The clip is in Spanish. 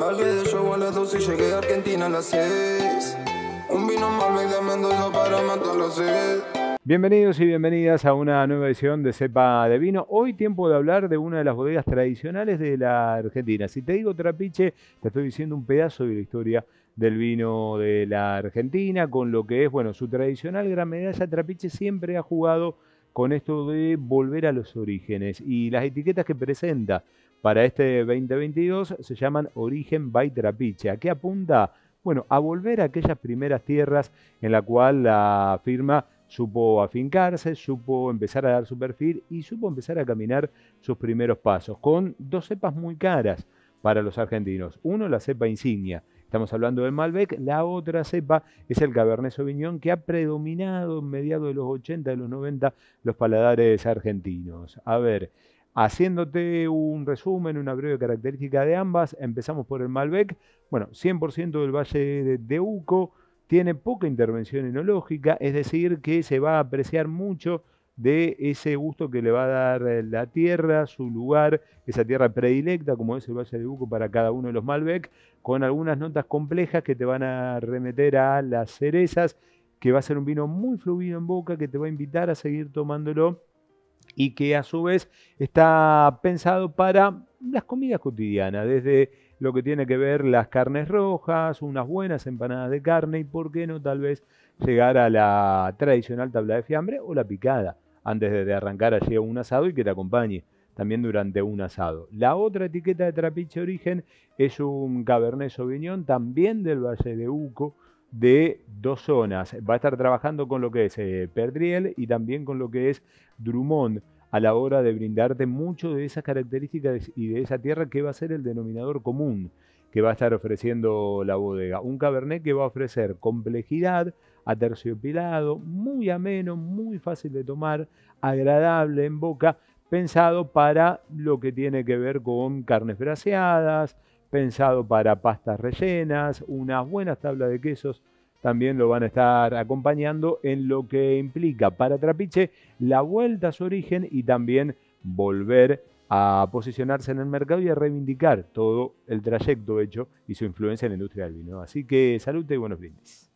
a llegué a Argentina las Un vino para matar Bienvenidos y bienvenidas a una nueva edición de Cepa de Vino. Hoy tiempo de hablar de una de las bodegas tradicionales de la Argentina. Si te digo trapiche, te estoy diciendo un pedazo de la historia del vino de la Argentina, con lo que es, bueno, su tradicional gran medalla. Trapiche siempre ha jugado con esto de volver a los orígenes y las etiquetas que presenta para este 2022 se llaman Origen by Trapiche. ¿A qué apunta? Bueno, a volver a aquellas primeras tierras en la cual la firma supo afincarse, supo empezar a dar su perfil y supo empezar a caminar sus primeros pasos con dos cepas muy caras para los argentinos. Uno, la cepa insignia, estamos hablando del Malbec, la otra cepa es el Cabernet Sauvignon que ha predominado en mediados de los 80, de los 90 los paladares argentinos. A ver, Haciéndote un resumen, una breve característica de ambas, empezamos por el Malbec. Bueno, 100% del Valle de Uco tiene poca intervención enológica, es decir, que se va a apreciar mucho de ese gusto que le va a dar eh, la tierra, su lugar, esa tierra predilecta como es el Valle de Uco para cada uno de los Malbec, con algunas notas complejas que te van a remeter a las cerezas, que va a ser un vino muy fluido en boca, que te va a invitar a seguir tomándolo y que a su vez está pensado para las comidas cotidianas, desde lo que tiene que ver las carnes rojas, unas buenas empanadas de carne y por qué no tal vez llegar a la tradicional tabla de fiambre o la picada antes de arrancar allí un asado y que te acompañe también durante un asado. La otra etiqueta de trapiche origen es un Cabernet Sauvignon, también del Valle de Uco, de dos zonas. Va a estar trabajando con lo que es eh, Perdriel y también con lo que es Drummond a la hora de brindarte mucho de esas características y de esa tierra que va a ser el denominador común que va a estar ofreciendo la bodega. Un cabernet que va a ofrecer complejidad, terciopilado... muy ameno, muy fácil de tomar, agradable en boca, pensado para lo que tiene que ver con carnes braseadas, pensado para pastas rellenas, unas buenas tablas de quesos también lo van a estar acompañando en lo que implica para Trapiche la vuelta a su origen y también volver a posicionarse en el mercado y a reivindicar todo el trayecto hecho y su influencia en la industria del vino. Así que salute y buenos brindis.